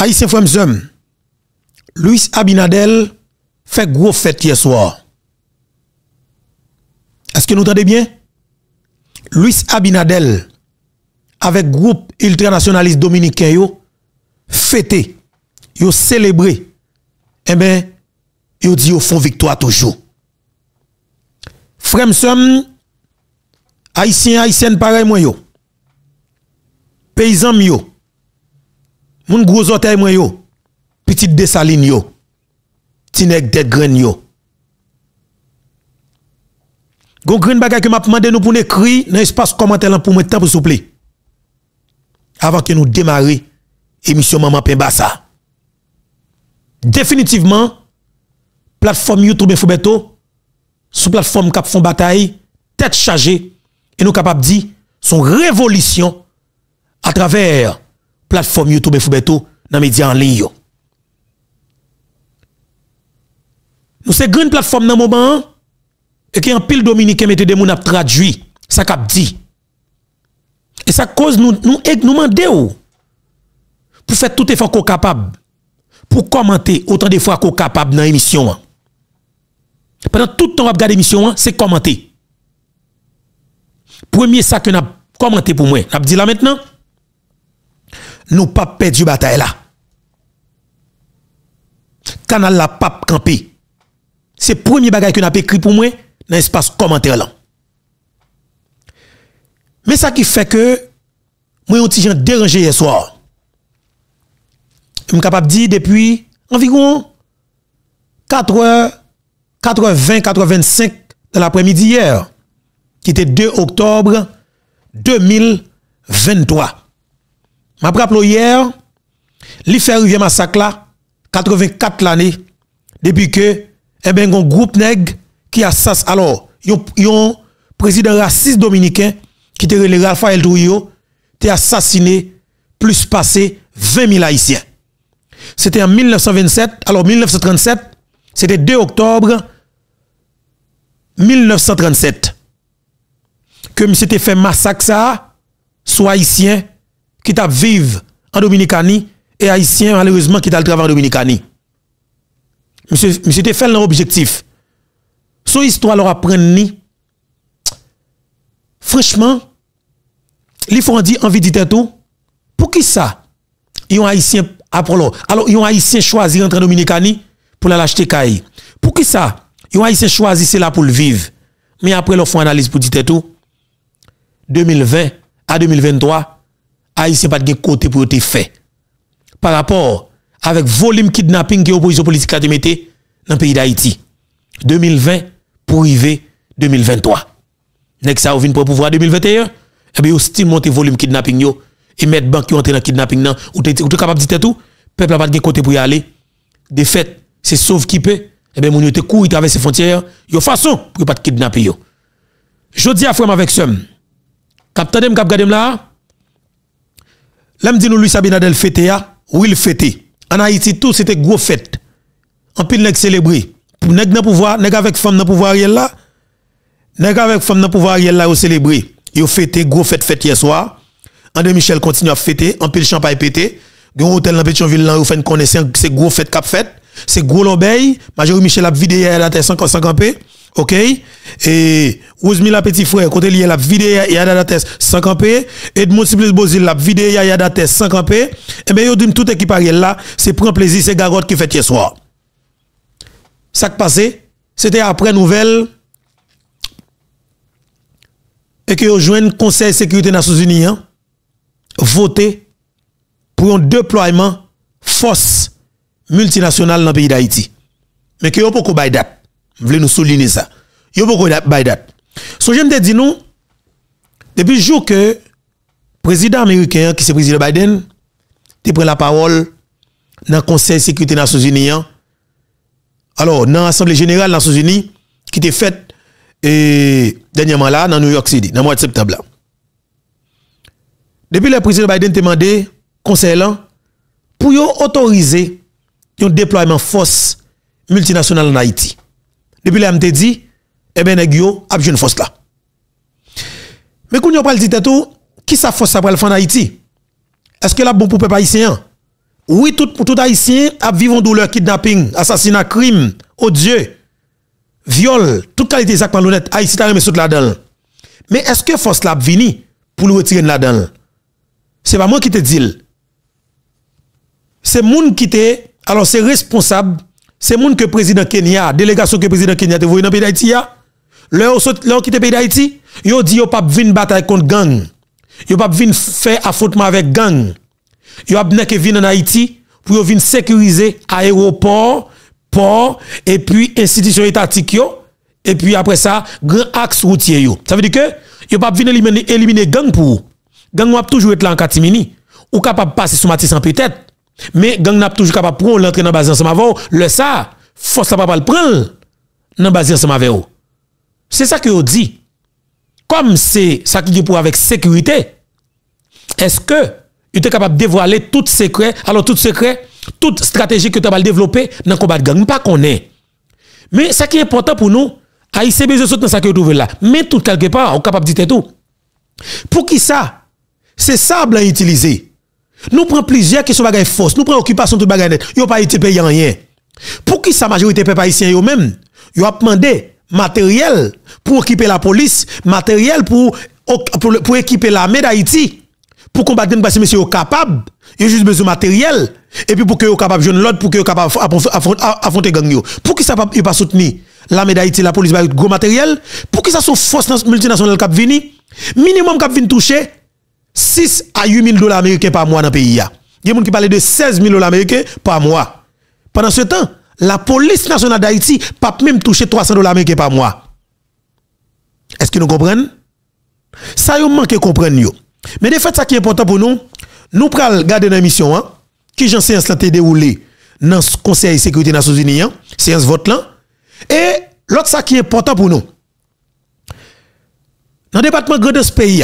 Aysen Fremsem, Louis Abinadel, fèk gro fèt yè swa. Aske nou tade byen? Louis Abinadel, avèk group ultranasyonalist Dominikè yo, fètè, yo sèlebrè, e mè, yo di yo fò vikto a toujou. Fremsem, Aysen Aysen parè mwen yo, peyizan mwen yo, moun grozote ay mwen yo, pitit de salin yo, tinek de gren yo. Gon kren bagay ke map mande nou pou ne kri, nan espas komantel an pou mwen tan pou soupli. Avan ke nou demari, emisyon maman pen basa. Definitiveman, platform you troube foubeto, sou platform kap fon batay, tet chaje, e nou kap ap di, son revolisyon, atraver, plateforme YouTube et Foubeto dans les médias en ligne. Nous c'est grande plateforme dans le moment hein, et qui en pile dominicain mette des moun traduit ça cap dit. Et ça cause nous nous nous pour faire tout effort qu'on capable pour commenter autant de fois qu'on capable dans l'émission. Hein. Pendant tout le temps gade émission l'émission, hein, c'est commenter. Premier ça que n'a commenté pour moi. Nous dit là maintenant Nou pap pe di bata e la. Kanal la pap kanpe. Se premi bagay ki na pe kri pou mwen, nan espas komantè lan. Me sa ki fe ke, mwen yon ti jan deranje ye swar. M kapap di depi, anvigoun, 80-85 de la premidi yer, ki te 2 oktobre 2023. m'a rappelle hier, fait Rivière Massacre là, 84 l'année, depuis que, eh ben, un groupe nègre qui assassiné. alors, yon, président raciste dominicain, qui était le Raphaël Douyo, a assassiné plus passé 20 000 Haïtiens. C'était en 1927, alors 1937, c'était 2 octobre 1937 que s'était fait massacre ça soit haïtien qui t'a vivre en Dominicanie et haïtien malheureusement qui t'a le travail en Dominicanie. Monsieur monsieur te fait objectif. Son histoire leur apprend ni franchement les font dit envie dit tout pour qui ça Ils ont haïtien alors ils ont haïtien choisi entre Dominicanie pour la l'acheter Pour qui ça Ils ont haïtien choisi cela pour le vivre. Mais après leur font analyse pour dit tout 2020 à 2023 n'a pas de côté pour être fait. Par rapport avec volume kidnapping que l'opposition politique a démetté dans le pays d'Haïti. 2020 pour arriver 2023. Next ça vient pour pouvoir 2021, eh bien, aussi monter volume kidnapping yo et mettre banque qui été dans kidnapping nan ou es capable de dire tout, peuple n'a pas de côté pour y aller. De fait, c'est sauf qui peut. Eh bien, mon yo te ces traverser frontières, yo façon pour pas de kidnapper yo. Jodi à frère avec sem. Captain dem cap gadem là, L'homme dit nous, Luis Abinadel fêté, oui, il fête. En Haïti, tout, c'était gros fête. En pile, nèg célébré. Pour Nèg dans pouvoir, nèg avec femme dans pouvoir, aller, là. Nèg avec femme dans pouvoir, Ariel là, au célébré. Yo fête, gros fête, fête hier soir. André Michel continue à fêter, en pile champagne pété. Gon hôtel dans ville, là, fait une connaissance, c'est gros fête cap fête. C'est gros l'obéi, Major Michel a vidé hier la tête, 50 50 OK Et la petit frère côté lié la vidé la tête 5 campé Edmond y Bozil la a la tête sans campé et ben yo dit toute équipe là c'est prend plaisir c'est garotte qui fait hier soir. Ça qui passé, c'était après nouvelle et que yo le Conseil de sécurité des Nations Unies hein, pour un déploiement force multinationale dans le pays d'Haïti. Mais que yo pas date voulez nous souligner ça. Yo beaucoup by that. So j'aime te dire nous depuis le jour que président américain qui c'est président Biden a pris la parole dans le Conseil de sécurité des Nations Unies. Hein. Alors dans l'Assemblée générale des Nations Unies qui était faite dernièrement là dans New York City dans le mois de septembre Depuis le président Biden demandé conseil pour autoriser un déploiement de force multinationale en Haïti. Depuis là, je dit, eh ben nèg yo a une force là. Mais quand on parle dit tout, qui sa force après le faire en Est-ce que la bon pour peuple haïtien Oui, tout tout haïtien a vivre en douleur kidnapping, assassinat, crime, odieux, viol, toute qualité ça pas honnête, Haïti t'a remis saute là-dedans. Mais est-ce que force là vini pour le retirer là-dedans C'est pas moi qui te dis. C'est moun qui te alors c'est responsable c'est monde que président Kenya, délégation que président Kenya te voyé dans pays d'Haïti là. ou le pays d'Haïti, yo di yo pas venir bataille contre gang. Yo pas venir faire affrontement avec gang. Yo a que venir en Haïti pour yo venir sécuriser aéroport, port et puis institution étatique yo et puis après ça grand axe routier yo. Ça veut dire que yo pas venir éliminer, les gang pour gang va toujours être là en ne ou capable passer sous Matissan peut-être mais gang n'a toujours capable prendre l'entrée dans base ensemble avant le ça force pas le prendre dans base ensemble avec eux. C'est ça que on dit. Comme c'est ça qui est pour avec sécurité. Est-ce que tu es capable de dévoiler tout secret alors tout secret toute stratégie que tu as développer dans le combat de gang pas qu'on Mais ce qui est important pour nous ah, ici besoin de dans ça que trouver là. Mais tout quelque part, on capable de dire tout. Pour qui ça C'est ça à utiliser nous prenons plusieurs qui sont force, nous prenons occupation de tout bagaille net. Yo pas été payé rien. Pour qui sa majorité peuple haïtien eux même, ils ont demandé matériel pour équiper la police, matériel pour pour, pour équiper l'armée d'Haïti pour combattre parce que monsieur capable, il juste besoin de matériel et puis pour que capable jeune l'autre pour que capable affronter gang Pour qui ça pas pas soutenir l'armée d'Haïti, la police bah, gros matériel, pour qui ça sont force multinationale cap vini, minimum qui viennent toucher 6 à 8 000 dollars américains par mois dans le pays. Il y a des gens qui parlent de 16 000 dollars américains par mois. Pendant ce temps, la police nationale d'Haïti n'a même touché 300 dollars américains par mois. Est-ce que nous comprenons Ça, nous manque de comprendre. Mais de fait, ça qui est important pour nous, nous prenons garder dans l'émission, hein, qui j'en sais, ça déroulé dans le Conseil de sécurité des Nations Unies, hein. séance vote là. Et l'autre, ça qui est important pour nous, dans le département de ce pays,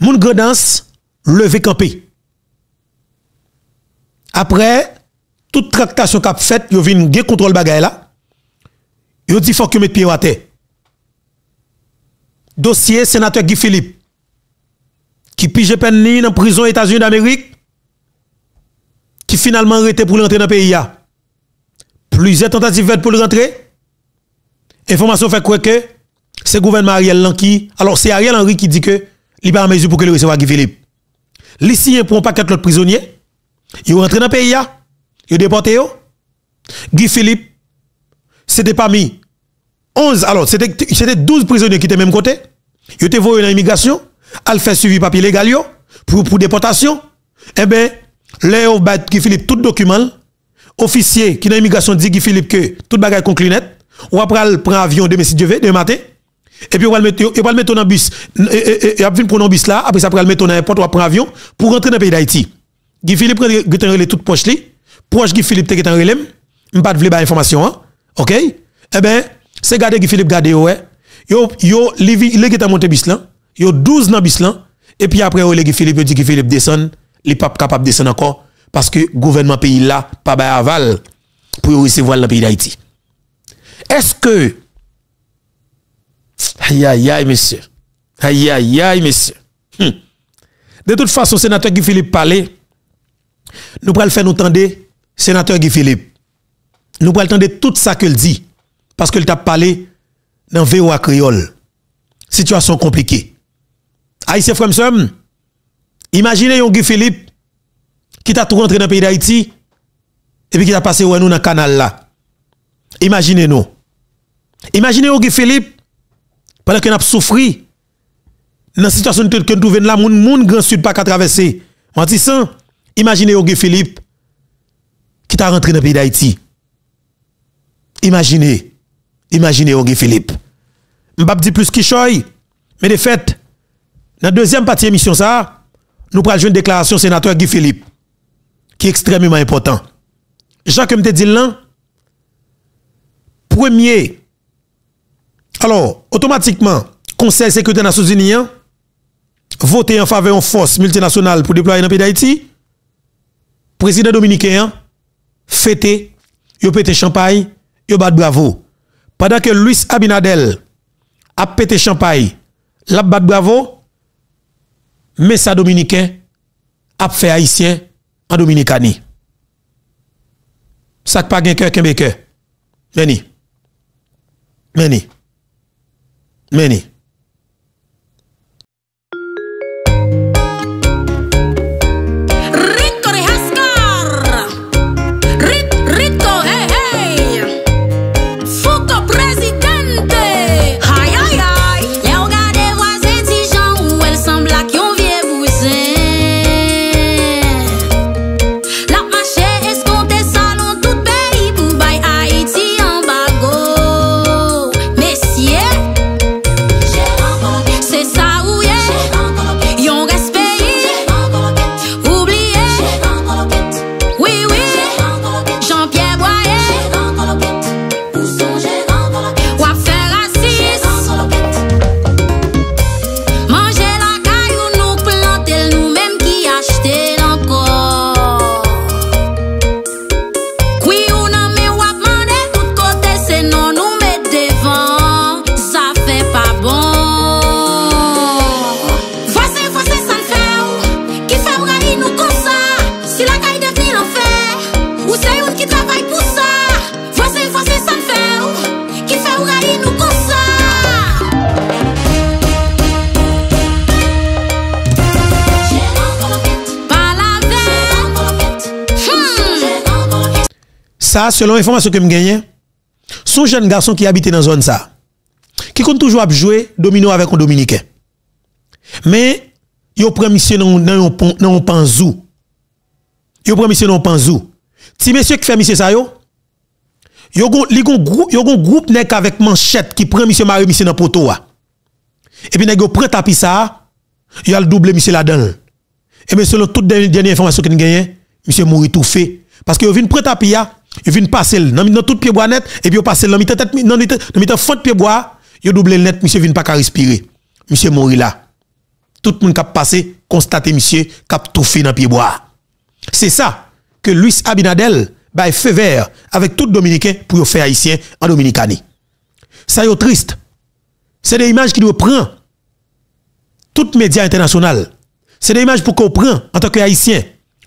Moun Gredance levé campé. Après, toute tractation qu'a faite, yo vin gen contrôle bagay là. Yo dit faut que mette pied à terre. Dossier sénateur Guy Philippe qui pige peine en prison États-Unis d'Amérique qui finalement arrêté pour rentrer dans le pays Plusieurs tentatives faites pour le rentrer. Information fait quoi que c'est gouvernement Ariel qui alors c'est Ariel Henry qui dit que il pas en mesure pour que le recevoir Guy Philippe. signes ne pour pas paquet l'autre prisonnier, Ils rentrent dans le pays, ont déporté. Guy Philippe, c'était parmi 11, alors c'était 12 prisonniers qui étaient même côté. Ils étaient voyés dans l'immigration, ils fait suivi papier légal pour, déportation. Eh bien, là, Guy Philippe tout document. Officier qui dans l'immigration dit Guy Philippe que tout bagage est net. Ou après, prendre prend avion demain si Dieu veut, demain matin et puis on va le mettre on va le mettre dans bus et va venir prendre un bus là après ça on va le mettre dans n'importe ou prendre avion pour rentrer dans le pays d'Haïti Guy Philippe qui relais toute poche li proche Guy Philippe qui en relais pas de ba information hein OK Eh ben c'est gardé Guy Philippe garder ouais yo yo les qui est monté bus là yo 12 dans bus là et puis après Guy Philippe dit Guy Philippe descend les pas capable de descendre encore parce que gouvernement pays là pas aval pour recevoir le pays d'Haïti est-ce que Aïe, aïe, aïe, monsieur. Aïe, aïe, aïe, monsieur. Hmm. De toute façon, sénateur Guy Philippe parlait. Nous pourrons le faire nous tendre, sénateur Guy Philippe. Nous pourrons entendre tout ça qu'il dit. Parce qu'il t'a parlé dans VOA Créole. Situation compliquée. Haïtien monsieur. imaginez Guy Philippe qui t'a tout rentré dans le pays d'Haïti et puis qui t'a passé ouais nous dans le canal là. Imaginez-nous. Imaginez Guy Philippe pendant qu'on a souffert, dans la situation que nous trouvons là, un monde grand sud pas qu'à traverser. Mentissant, imaginez Ogue Philippe qui t'a rentré dans le pays d'Haïti. Imaginez, imaginez Ogue Philippe. pas dire plus choy. mais de fait, dans la deuxième partie de l'émission, ça, nous prenons une déclaration sénateur Guy Philippe, qui est extrêmement important. Jacques me dit là, premier alors, automatiquement, Conseil sécurité des Nations Unies hein, voté en faveur en force multinationale pour déployer dans le pays d'Haïti. Président dominicain hein, fêté, il pété champagne, il battu bravo. Pendant que Luis Abinadel a pété champagne, a battu bravo, mais ça dominicain a fait haïtien en Dominicanie. Ça pas gagné cœur qu'un Venez. Venez. Many. ça, selon l'information que je sont son jeune garçon qui habitait dans la zone ça, qui compte toujours jouer domino avec un dominicain. Mais, il prend monsieur dans un panzou. Il prend monsieur dans un panzou. Si monsieur qui fait monsieur ça, y a un groupe avec manchette qui prend monsieur Marie monsieur dans poteau ah. Et puis nèg yo prend tapis ça, a le double monsieur là-dedans. Et bien selon toute dernière information que nous gagnons, monsieur mourit tout fait parce que yo vinn prend tapis ah, il vient passer dans, dans tout pied bois net, et puis ils passer dans mitan tête, dans mitan fond pied bois, doublé le net, monsieur vient pas respirer. Monsieur mourir là. Tout le monde qui a passé, constate monsieur, qui a tout fait dans pied bois. C'est ça que Luis Abinadel a fait vert avec tout Dominicain pour faire haïtien en Dominicanie. Ça est triste. C'est des images qui nous prend toutes médias internationaux. C'est des images pour qu'on prend en tant que haïtien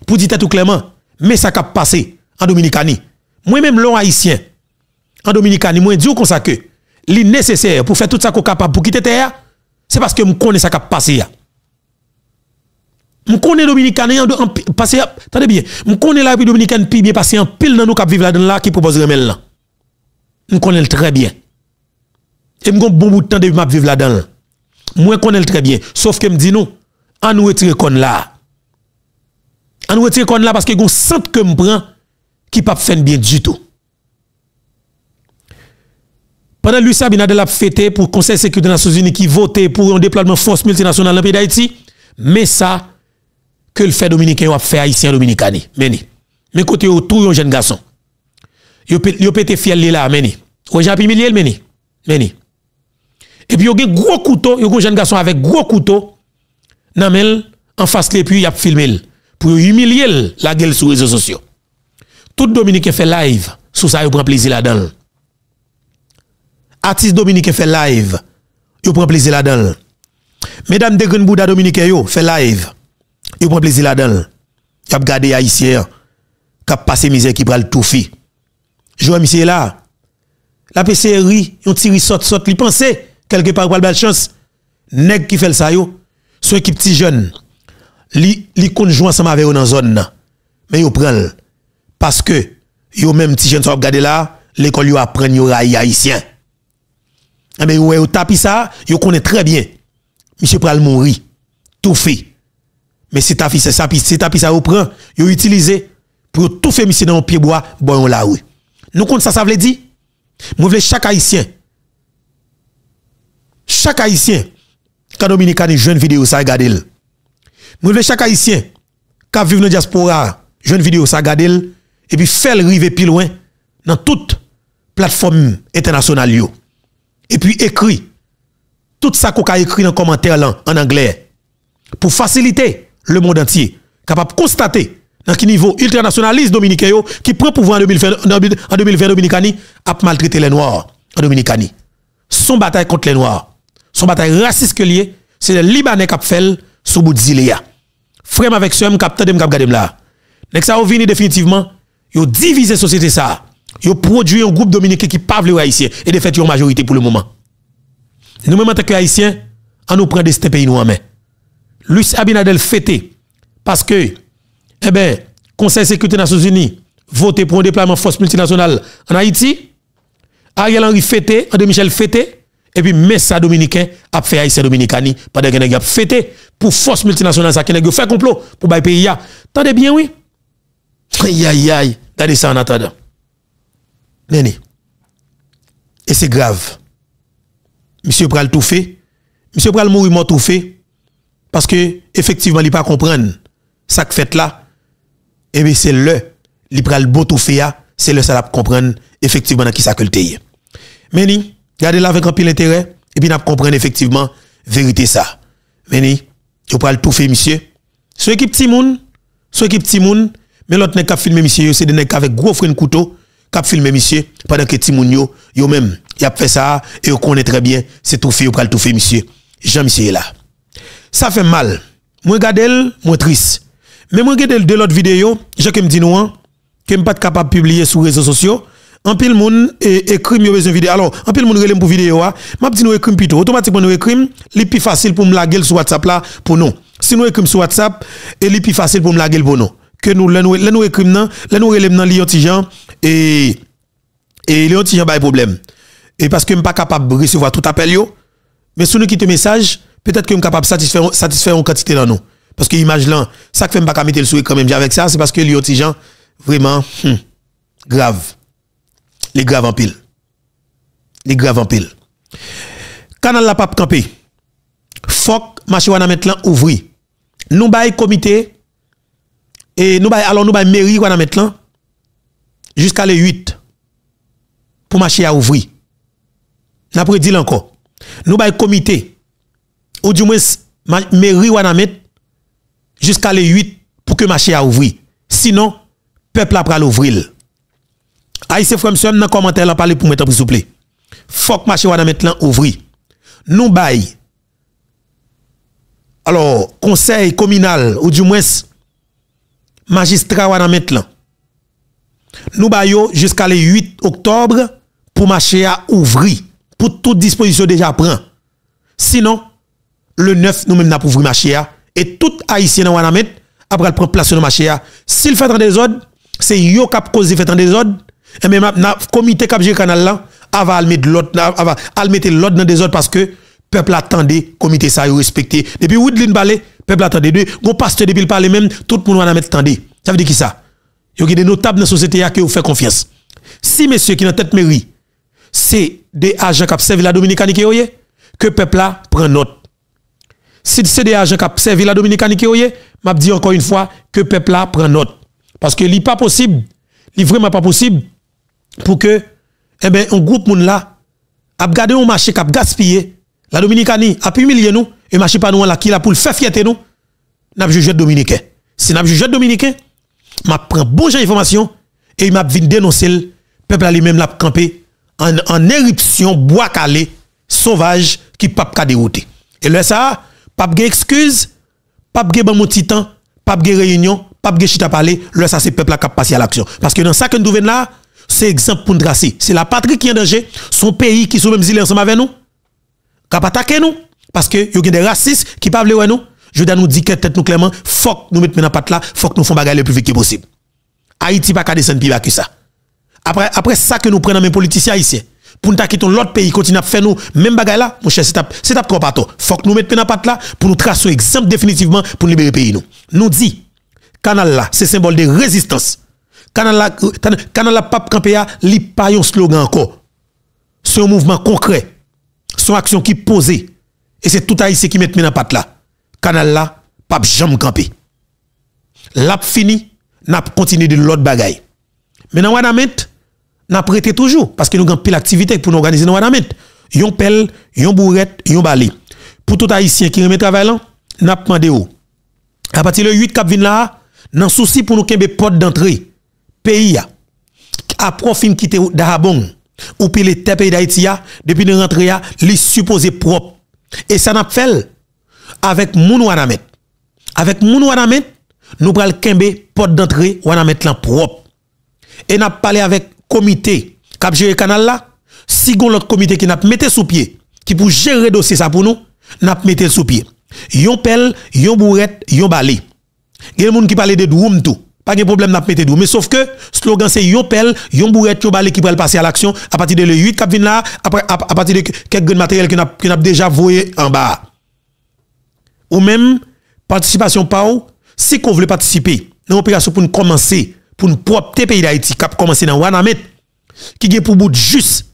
pour dire tout clairement mais ça a passé en Dominicanie Mwen menm lor haisyen, an Dominikani, mwen diyo konsa ke, li neseser pou fè tout sa ko kapap pou kite teya, se paske mwen konen sa kap pase ya. Mwen konen Dominikani, an do an pase ya, tande bien, mwen konen la epi Dominikani, pi mwen pase ya an pil nan nou kap vive la den la, ki propose remel nan. E bon mwen konen l tre bien. E mwen kon bon boutan de map vive la den la. Mwen konen l tre bien. Sof ke m di nou, an ou etire kon la. An ou etire kon la, paske goun sent ke m pren, qui pas fait bien du tout. Pendant Luis Abinadel a fêté pour le Conseil sécurité des Nations Unies qui votait pour un déploiement de force multinationale dans le pays d'Haïti, mais ça, que le fait dominicain a fait haïtien dominicain. Mais côté autour, un jeune garçon. Yo pété fiel là, meni. Ou j'ai millier meni. Et puis, il y a un gros couteau, il y a un jeune garçon avec gros couteau, nan en face lui, puis il a filmé pour humilier la gueule sur les réseaux sociaux. tout Dominike fè live, sou sa yo pran plizi la dal. Artiste Dominike fè live, yo pran plizi la dal. Medam Degrenbou da Dominike yo, fè live, yo pran plizi la dal. Yo ap gade ya isye, kap pase mizè ki pral toufi. Jouè misye la, la PCRI, yon ti ri sot sot, li panse, kelke par wal bel chans, neg ki fè l sa yo, sou ekip ti jen, li konjouan sa ma veyo nan zon nan, men yo pral, yo pran plizi la dal. Paske, yo menm ti jen sop gade la, l'ekol yo apren yo rayi haisyen. Ame yo wey yo tapisa, yo konen trebyen, mi se pral moun ri, toufi. Men si tapisa sapi, si tapisa yo pran, yo yu itilize, pou toufi mi se nan moun piye bwa, bon yon la wey. Nou kon sa sa vle di? Mwen vle chak haisyen, chak haisyen, ka Dominika ni jwen videyo sa gade l. Mwen vle chak haisyen, ka Vivne Diaspora, jwen videyo sa gade l, et puis faire le river plus loin dans toute plateforme internationale Et puis écrit tout ça qu'on a écrit dans commentaire là en anglais pour faciliter le monde entier capable de constater dans quel niveau internationaliste dominicain qui prend pouvoir en 2020 en 2020 Dominicani a maltraité les noirs en Dominicani. Son bataille contre les noirs, son bataille raciste que c'est les libanais qui fait sous bout de Frère avec ce cap a cap là. Nek ça vini définitivement ils ont divisé la société ça. Ils produit un groupe dominicain qui parle les haïtiens. Et de fait, ils majorité pour le moment. nous même en tant que haïtiens, on nous prend des ce pays nous en main. Luis Abinadel fêté parce que, eh ben, Conseil de sécurité des Nations Unies voté pour un déploiement de force multinationale en Haïti. Ariel Henry fêté, André Michel fêté. Et puis, Messa Dominicain a fait Haïtien Dominicani pendant qu'il a fêté pour force multinationale. Ça, qui a fait complot pour le pays. Tendez bien, oui. Aïe, aïe, aïe. dit ça en attendant. Meni, Et c'est grave. Monsieur Pral tout fait. Monsieur Pral mourir mort tout fait. Parce que, effectivement, il pas comprendre ça que fait là. Et eh bien, c'est le. Il pral beau tout fait ah. C'est le ça la comprendre, effectivement, dans qui ça que le Mais, regardez là avec un pile intérêt. Et puis, n'a comprendre effectivement, vérité ça. Meni, vous pral tout fait, monsieur. Ce équipe Timoun, soit équipe Timoun, mais l'autre n'est qu'à filmer monsieur, c'est des nègres avec gros frein couteau, qu'à filmer monsieur, pendant que Timounio, lui même, il a fait ça, et on connaît très bien, c'est tout fait, ou pral tout fait monsieur. Jean monsieur là. Ça fait mal. Moi regarde moi triste. Mais moi regarde de l'autre vidéo, je que me dis non, hein, que suis pas capable de publier sur les réseaux sociaux. En pile moun écrit mieux besoin vidéo. Alors, en pile moun relève pour vidéo je hein. m'a dit nous écrit plutôt. Automatiquement nous écrit, les plus facile pour me laguer sur WhatsApp là pour nous. Si nous écrit sur WhatsApp, et plus facile pour me laguer pour nous. Kè nou lè nou ekrim nan, lè nou relèm nan li otijan, e li otijan ba e problem. E paske m pa kapab risivwa tout apel yo, men sou nou ki te mesaj, petèt ke m kapab satisfèr ou kantite nan nou. Paske imaj lan, sa k fèm pa kamite l sou, e kèmèm jè avèk sa, se paske li otijan, vreman, hmm, grav. Li grav anpil. Li grav anpil. Kanan la pap kampi, fok mache wana met lan ouvri. Nou ba e komite, pou mwen, Et nous allons nous mairie jusqu'à les 8 pour marcher à ouvrir. N'a pas dit encore. Nous allons comité ou du moins mairie jusqu'à les 8 pour que marché à ouvrir. Sinon, peuple a l'ouvrir. Aïe frère monsieur dans commentaire là parler pour mettre s'il vous plaît. Faut que marché wana maintenant ouvri. Nous bail. Alors, conseil communal ou du moins magistrat wana maintenant. Nous baillons jusqu'à le 8 octobre pour marché à ouvrir pour toute disposition déjà prend. Sinon, le 9 nous même n'a pas ouvrir marché à et tout haïtien dans wana a après prendre place dans marché à. S'il fait un désordre, c'est yo cap cause fait un désordre et même na comité cap le canal là avant al mettre l'autre avant al mettre l'autre dans désordre parce que peuple attendait, comité ça respecté. Depuis Woodline balé peuple attendait deux, mon pasteur depuis le parler même, tout le monde en attendait. Ça veut dire qui ça? a des notables dans la société qui vous fait confiance. Si messieurs qui dans tête mairie, c'est des agents qui servent la Dominicaine qui que peuple prenne prend note. Si c'est des agents qui servent la Dominicaine qui vous m'a dit encore une fois que peuple prenne prend note parce que n'est pas possible, n'est vraiment pas possible pour que eh ben un groupe moun là a gardé un marché qui a gaspillé la Dominicanie a humilié nous et marché pas nous là qui la pour faire fierté nous. N'a jugé dominicain. Si n'a jugé dominicain, m'a prend bon information et m'a dénoncer le peuple lui-même l'a campé en, en éruption bois calé sauvage qui pape ka dérouté. Et là ça, pape gen excuse, pape gen ban mon titan, pape gen réunion, pape gen chita parler, là ça c'est peuple qui a passé à l'action parce que dans ça que nous devons là, c'est exemple pour nous tracer. C'est la patrie qui est en danger, son pays qui sont même îles ensemble avec nous nous parce que y a des racistes qui parlent ouais nous. Je dois nous dire que tête nous clairement, faut nous mettons nos patte là, faut que nous font bagarre le plus vite possible. Haïti pas qu'à descendre plus que ça. Après après ça que nous prenons mes politiciens ici, pour nous quitter l'autre pays continue à faire nous même bagaille là mon cher c'est trop c'est Il faut que nous mettions nos patte là pour nous tracer exemple définitivement pour libérer le pays nous nous dit canal là c'est symbole de résistance canal là euh, canal là pape campéa li pas un slogan encore c'est un mouvement concret son action qui pose. Et c'est tout haïtien qui met dans patte là. Canal là, pas jamais campé. Lap fini, n'a continué de l'autre bagaille. Mais dans Wanamet, n'a prêté toujours parce que nous avons pile activité pour nous organiser dans Wadamet. Yon pel, yon bourrette, yon balé. Pour tout haïtien qui remet travail là, n'a mande ou. À partir de 8 cap vin là, nan souci pour nous kembe porte d'entrée pays a. Après fin quitter Ou pi li tepe yi da iti ya, depi ni rentre ya, li supose prop E sa nap fel, avek moun wana met Avek moun wana met, nou pral kembe, pot d'entre, wana met lan prop E nap pale avek komite, kap jere kanal la Sigon lot komite ki nap mette sou pie, ki pou jere dosi sa pou nou, nap mette sou pie Yon pel, yon bouret, yon bali Gen moun ki pale de droum tou pa gen problem nap metedou. Me sauf ke, slogan se yon pel, yon bouret yon bali ki prel pase al aksyon apati de le 8 kap vin la, apati de ket gen materyel ki nap deja voye an ba. Ou men, participasyon pa ou, si kon vle patisipe, nan opirasyon pou nou komanse, pou nou prop te peyi da iti kap komanse nan wana met, ki gen pou bout jus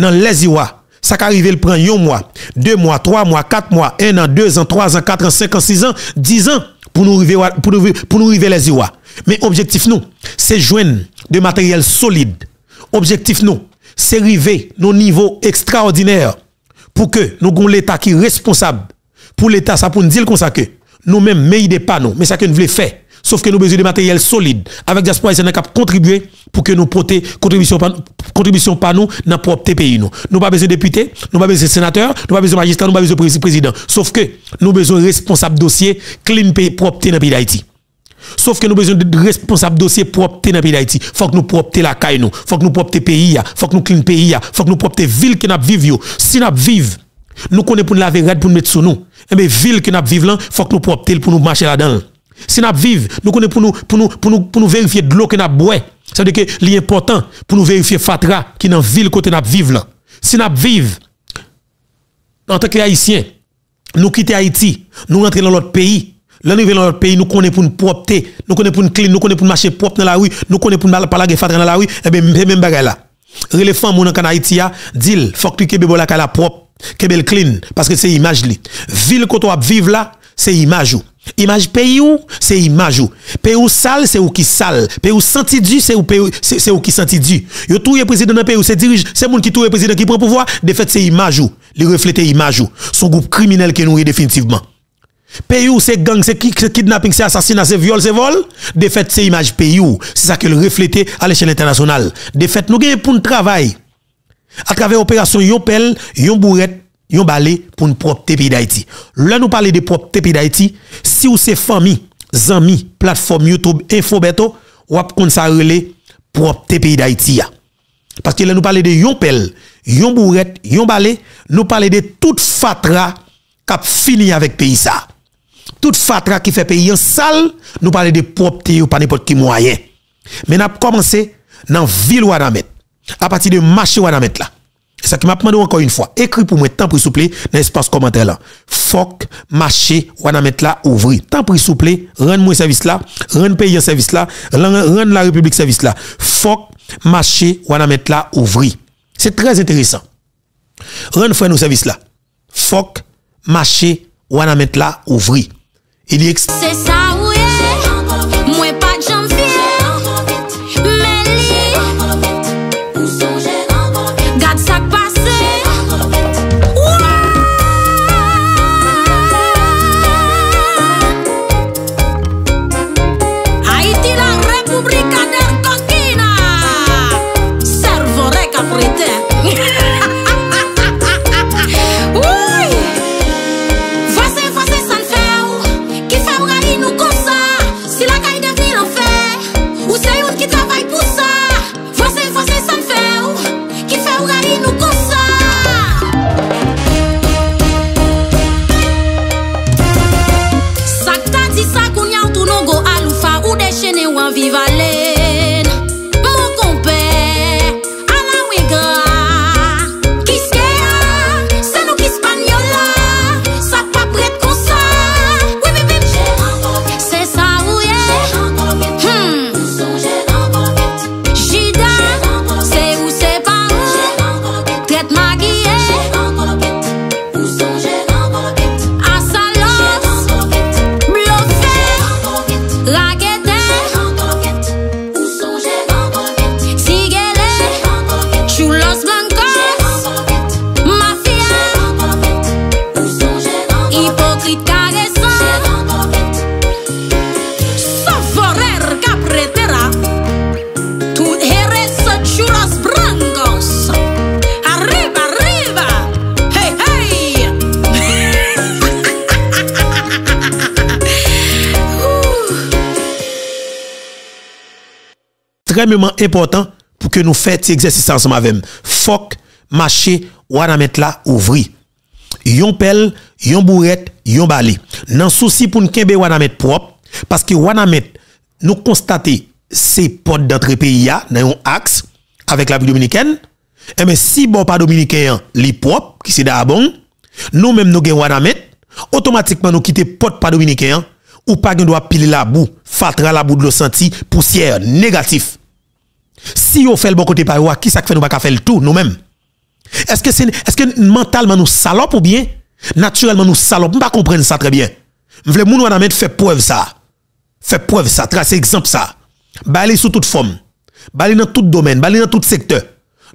nan leziwa, sa ka rive l pren yon mwa, 2 mwa, 3 mwa, 4 mwa, 1 an, 2 an, 3 an, 4 an, 5 an, 6 an, 10 an, pou nou rive leziwa. Mais objectif nous, c'est joindre des matériel solide. Objectif nous, c'est arriver nos niveaux extraordinaires pour que nous ayons l'État qui est responsable. Pour l'État, ça pour nous dire comme ça que nous-mêmes, mais il pas nous, mais ça que nous voulons faire. Sauf que nous avons besoin de matériel solide. Avec diaspora haïtienne, nous contribuer pour que nous portions contribution contributions contribution par nous propre pays nous. n'avons pas besoin de députés, nous n'avons pas besoin de sénateurs, nous pas besoin de magistrats, nous pas besoin de président. Sauf que nous avons besoin de responsables dossiers clean pays propre dans le pays d'Haïti. Sauf que nous avons besoin de responsables dossier propre dans pays d'Haïti. Faut que nous propre la caille nous, faut que nous le pays faut que nous clean pays faut que nous la ville qui n'a vivent Si nous vivons, nous connaissons pour nous laver red pour nous mettre sous nous. Et la ville que nous vivre, il faut que nous propre pour nous marcher là-dedans. Si nous vivons, nous connaissons pour nous, pour nous, pour nous, vérifier de l'eau que nous boit. cest à dire que l'important pour nous vérifier fatra qui dans ville côté nous vivre. Si nous vivons, en tant que haïtien, nous quittons Haïti, nous rentrons dans l'autre pays, Là, nous dans notre pays, nous connaissons pour propre propreté, nous connaissons pour une clean, nous connaissons pour marcher propre dans la rue, nous connaissons pour nous parler fatra dans la rue, et eh bien, même bagaille là. Les femmes, mon en Haïti, dit, faut que tu la la propre, belle clean, parce que c'est image Ville que tu vivre là, c'est image ou. Image pays ou, c'est image ou. Pays ou sale, c'est ou qui sale. Pays ou senti du, c'est ou, c'est ou qui senti du. Yo tout président dans pays ou, c'est dirige, c'est monde qui tout président qui prend pouvoir, de fait, c'est image ou. Les refléter image ou. Son groupe criminel qui nous définitivement. Peyou se gang, se kidnapping, se asasina, se viol, se vol De fet se imaj peyou Se sa ke l reflete ale chen international De fet nou genye pou n travay A travay operasyon yon pel, yon buret, yon bale pou n prop te pi da iti La nou pale de prop te pi da iti Si ou se fami, zami, platform, youtube, infobeto Wap kon sa rele prop te pi da iti ya Paske la nou pale de yon pel, yon buret, yon bale Nou pale de tout fatra kap fini avek peyisa toute fatra qui fait payer en sale, nous parlons de propreté ou pas n'importe qui moyen. Mais nous avons commencé dans la ville où à partir de marché où là. C'est ça qui m'a demandé encore une fois. Écris pour moi, tant pris souple, dans l'espace commentaire là. Fok, marché, à la mettre là, ouvrir. Tant pris souple, rend moi service là, rend pays service là, rend la République service là. Fok, marché, à la là, ouvrir. C'est très intéressant. Rend frère nous service là. Fok, marché, à la là, ouvrir. Il y C'est ça ou Trèmèman important pou ke nou fèti egzèsisans mavem. Fok, machè, wanamèt la ouvri. Yon pel, yon bouret, yon bali. Nan souci pou nou kenbe wanamèt prop, paske wanamèt nou konstate se pot d'entrepe ya, nan yon aks, avèk la bou dominikèn, emè si bon pa dominikèn li prop, ki se da abon, nou mèm nou gen wanamèt, otomatikman nou kite pot pa dominikèn, ou pa gen do apile la bou, fatra la bou d'lo senti pousyèr negatif. Si on fait le bon côté par qui ça fait nous pas faire le tout nous-mêmes Est-ce que c'est est que mentalement nous salopes ou bien naturellement nous salopes pas comprendre ça très bien. Je veux va à faire preuve ça. Fait preuve ça, trace exemple ça. Balé sous toute forme. Balé dans tout domaine, balé dans tout secteur.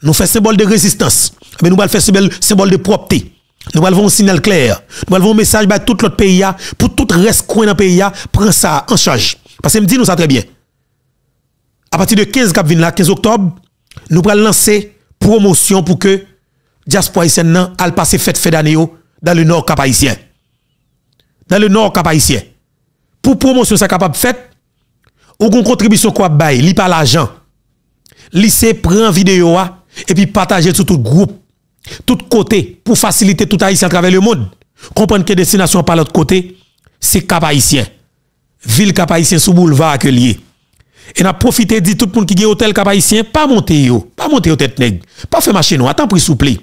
Nous fait symbole de résistance, mais nous allons faire symbole de propreté. Nous allons un signal clair. Nous allons un message à tout l'autre pays pour tout reste coin dans pays prend ça en charge. Parce que me dit nous ça très bien à partir de 15 15 octobre nous allons lancer promotion pour que diaspora haïtienne nan al passer fête d'année dans le nord cap dans le nord cap haïtien pour promotion ça capable fait ou une contribution quoi bail li pas l'argent lycée prend vidéo et puis partager sur tout groupe tout côté pour faciliter tout haïtien à travers le monde comprendre que destination par l'autre côté c'est cap ville cap haïtien sous boulevard que E na profite di tout moun ki gen hotel kapayisyen, pa monte yo, pa monte yo tet neg. Pa fe mache nou, atan pri soupli.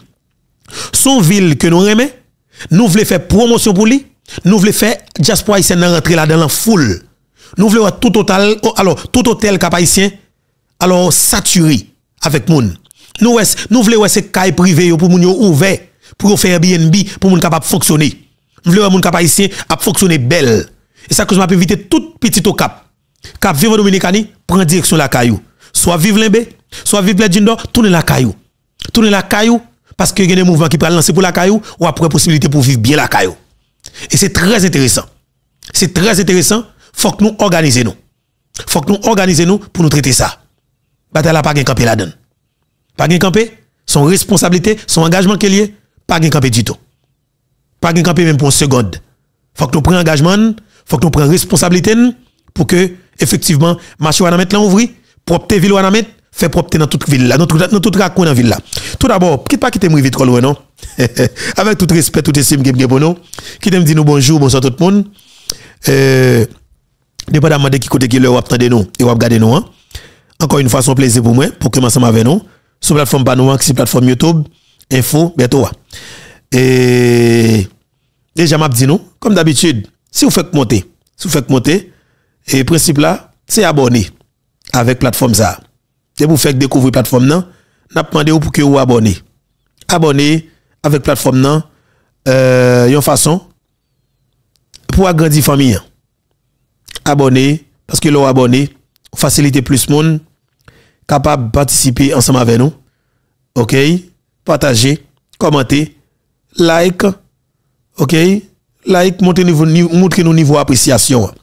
Son vil ke nou reme, nou vle fe promosyon pou li, nou vle fe jaspo ayisyen nan rentre la den lan foule. Nou vle wè tout hotel kapayisyen, alo saturi avèk moun. Nou vle wè se kae prive yo pou moun yo ouve, pou yo fe Airbnb, pou moun kapap foksyone. Nou vle wè moun kapayisyen ap foksyone bel. E sa kouz mwen ap evite tout piti to kap. Cap vivre Dominicani, prend direction la caillou. Soit vive l'imbé, soit vive le tournez la caillou. Tournez la caillou, parce que y a des mouvements qui peuvent lancer pour la caillou, ou après possibilité pour vivre bien la caillou. Et c'est très intéressant. C'est très intéressant. Faut que nous organisions nous. Faut que nous organisions nous pour nous traiter ça. Bataille la pas gen camper la donne. Pas gen camper, son responsabilité, son engagement qu'il est a, pas camper du tout. Pas gen camper même pour une seconde. Faut que nous prenions engagement, faut que nous prenions responsabilité pour que effectivement, marché à mètre là ouvri, propre ville à mettre, fait propre dans toute ville là, dans toute raconte dans ville là. Tout d'abord, quitte pas quitter moi vite trop non. Avec tout respect, tout estime que pour nous, qui t'aime dit nous bonjour, bonsoir tout le monde. Euh, dépendamment de qui côté qui leur ou attendez nous et ou regarder nous hein. Encore une fois, son plaisir pour moi pour que ensemble avec nous sur plateforme Banouan, hein, sur plateforme YouTube, info bientôt. Hein. Et déjà m'a dit nous, comme d'habitude, si vous faites monter, si vous faites monter E prinsip la, se abone, avek platform za. Se pou fek dekouvri platform nan, nap pwande ou pou ke ou abone. Abone, avek platform nan, euh, yon fason, pou agrandi fami. Abone, paske lou abone, ou fasilite plus moun, kapab patisipe ansama ve nou. Ok, pataje, komante, like, ok, like, moutre nou nivou apresyasyon wap.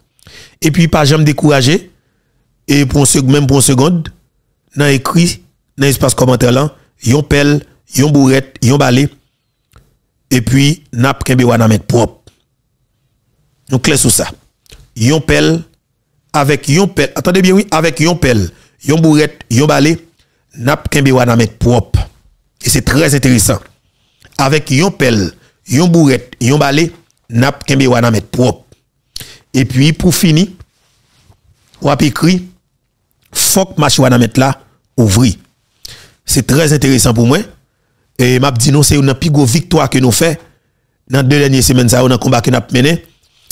Et puis, pas jamais découragé. Et pour même pour une seconde, dans écrit, dans l'espace commentaire là, yon pelle, yon bourrette, yon balé Et puis, n'a pas qu'un mettre propre. Donc, clé sur ça. Yon pelle, avec yon pelle, attendez bien, oui, avec yon pelle, yon bourrette, yon balai, n'a pas qu'un mettre propre. Et c'est très intéressant. Avec yon pelle, yon bourrette, yon balai, n'a pas qu'un mettre propre. Et puis, pour finir, on a écrit, faut que Machoua mettre là, ouvri. C'est très intéressant pour moi. Et m'a dit, non, c'est une plus victoire que nous fait dans deux dernières semaines, ça, on combat que nous mené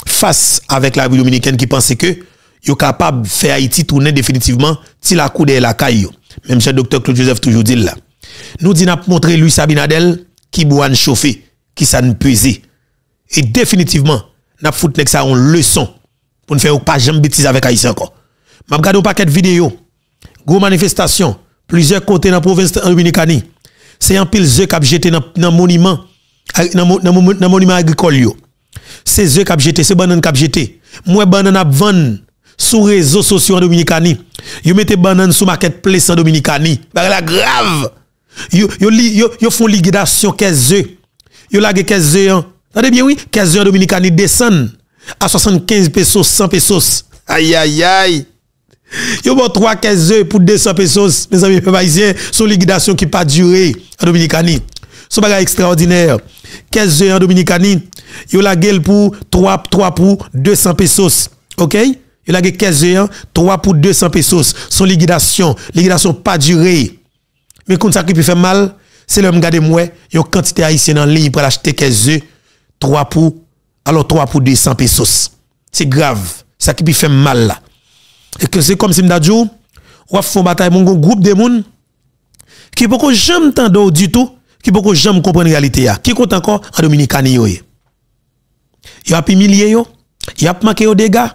face avec la République dominicaine qui pensait que, yo capable de faire Haïti tourner définitivement, si la coude est la caille. Même le docteur Claude Joseph toujours dit là. Nous dit n'a montré Luis Sabinadel qui boit chauffé, qui s'en ne Et définitivement, n'a foutu ça une leçon pour ne faire pas jamais bêtise avec Haïti encore. M'a regardé un paquet de vidéos, gros manifestation. plusieurs côtés dans la province Dominicani. C'est un pile qui a jeté dans le monument, dans monument agricole. C'est œufs qui ont jeté, c'est banane qui ont jeté. Moi, banane à vendre sur les réseaux sociaux en Dominicani. Ils mettent banane sur marketplace en Dominicani. C'est bah, la grave. Ils font liquidation 15 œufs. Ils lagent 15 Attendez bien, oui, 15 en Dominicanie descendent à 75 pesos, 100 pesos. Aïe, aïe, aïe. Yo bon 3 15 heures pour 200 pesos, mes amis haïtiens, son liquidation qui pas duré en Dominicanie. Ce bagage extraordinaire. 15 heures en Dominicanie, yo la gueule pour 3 3 pour 200 pesos. OK? Yo la gueule 15 heures, 3 pour 200 pesos, son liquidation, liquidation pas duré. Mais comme ça qui peut faire mal, c'est l'homme garder moi, une quantité haïtienne en ligne pour acheter 15 heures 3 pour, alors 3 pour 200 pesos. C'est grave. Ça qui fait mal là. Et que c'est comme si m'da dit, ou une bataille mon groupe de monde qui beaucoup jamais d'eau du tout, qui beaucoup jamais comprendre réalité Qui compte encore en Dominicani Il eh. y a milliers yo, y a manqué yo dégâts,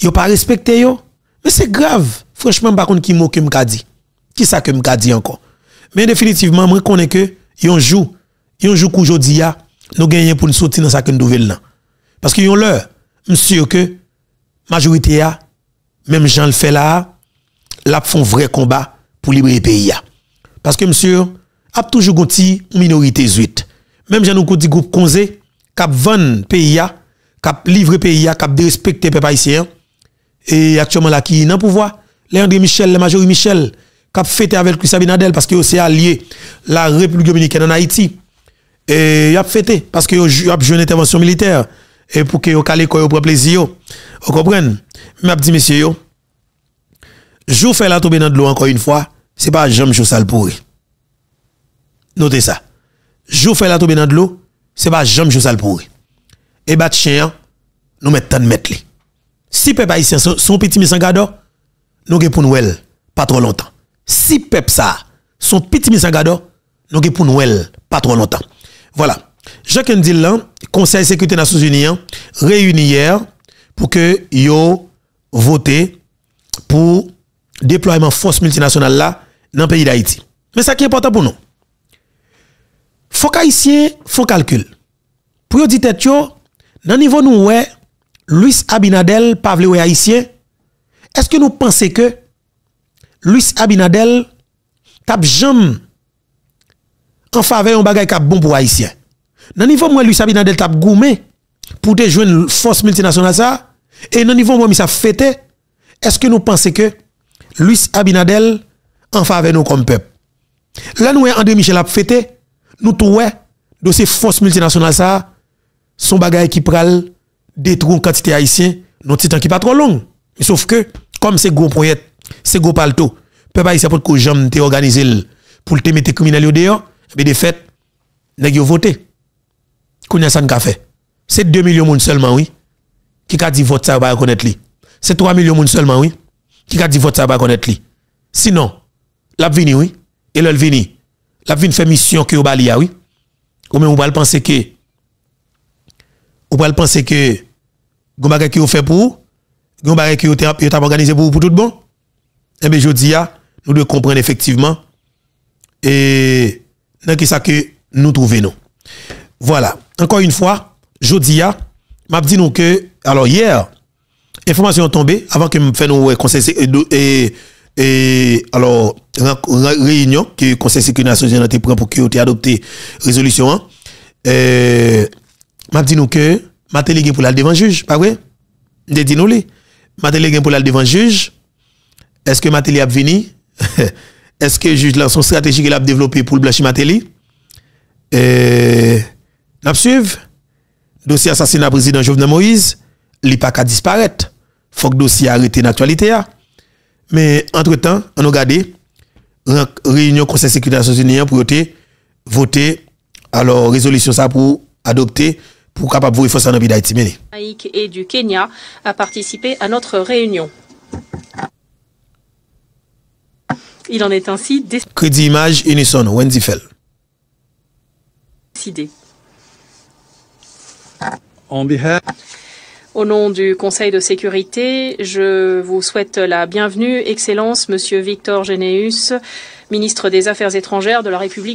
yo pas respecté yo. Mais c'est grave. Franchement, par contre, qui pas qui dit? Qui ça que me dit encore? Mais définitivement, je reconnais que yon jour, yon jour nous gagnons pour nous sortir dans sa nouvelle là. Parce qu'ils ont l'heure, monsieur que majorité même Jean le fait là, là font vrai combat pour libérer le pays. Parce que monsieur, a toujours une minorité 8. Même Jean nous dit groupe Conzé, cap vendre pays a, cap les pays a, cap respecter peuple haïtien. Et actuellement là qui est dans pouvoir, Léandre Michel, le major Michel, cap fêter avec Chris Abinadel parce que c'est allié la République dominicaine en Haïti et il a fêté parce que il a joué une intervention militaire et pour que yo calé quoi pour plaisir vous comprenez m'a dit monsieur yo jou fait la tomber dans l'eau encore une fois c'est pas jamais jou sale pourri notez ça jou fait la tomber dans l'eau c'est pas jamais jou sale pourri et bat chien nous mettons de mettre si peuple haïtien son, son petit gado nous gè pour Noël pas trop longtemps si peuple ça son petit gado nous gè pour Noël pas trop longtemps Voilà, Jacques Ndilan, Conseil Sécurité Nations Unie, réuni hier pou ke yo vote pou déploiement force multinationale la nan peyi d'Haïti. Men sa ki important pou nou. Fok Haïtien fok kalkul. Pou yo ditè tyo, nan nivou nou wè, Louis Abinadel, Pavle ou Haïtien, eske nou pense ke Louis Abinadel tap jom en faveur un bagage qui est bon pour haïtien. Dans niveau moi Luis Abinadel, tap gourmet pour te une force multinationale ça et dans niveau moi mi ça est-ce que nous pensons que Luis Abinadel en faveur nous comme peuple Là nous hein, André Michel a fêté nous trouvons de ces forces multinationales ça son bagage qui pral quantité haïtien non titan qui pas trop long sauf que comme c'est gros projet c'est gros palto peuple haïtien pour que j'aime te organiser pour te mettre de dehors mais de fait, gens yo voté. Kounya ça fait. C'est 2 millions de monde seulement oui qui a dit vote ça va connaître lui. C'est 3 millions de monde seulement oui qui a dit vote ça va connaître lui. Sinon, l'a oui et l'a vini. L'a fait mission que au bali ah, oui. Ou même on va penser que on va penser que gombaga qui fait pour vous. qui avez organisé pour pour tout bon. Eh bien je dis ah, nous devons comprendre effectivement et dans ce que nous trouvons. Voilà. Encore une fois, jeudi, ah, m'a dit nous que, alors hier, information tombée avant que me nous conseil et, et alors réunion que le conseil sécurité nationale a prend pour que adopté résolution euh m'a dit nous que m'a délégué pour aller devant juge pas vrai dit nous m'a délégué pour aller devant juge est-ce que m'a a venu est-ce que juge là, son stratégie qu'il a développé pour le Blachimateli euh, N'a suivre. Dossier assassinat président Jovenel Moïse, l'IPAC pas disparu. Il Faut que dossier arrêté l'actualité. Hein. Mais entre-temps, on a regardé réunion Conseil de sécurité des Nations Unies pour voter alors résolution ça pour adopter pour capable vous faire ça dans pays d'Haïti. et du Kenya a participé à notre réunion. Il en est ainsi décidé. Crédit Image Unison, Wendy Fell. Au nom du Conseil de sécurité, je vous souhaite la bienvenue, Excellence, Monsieur Victor Généus, ministre des Affaires étrangères de la République.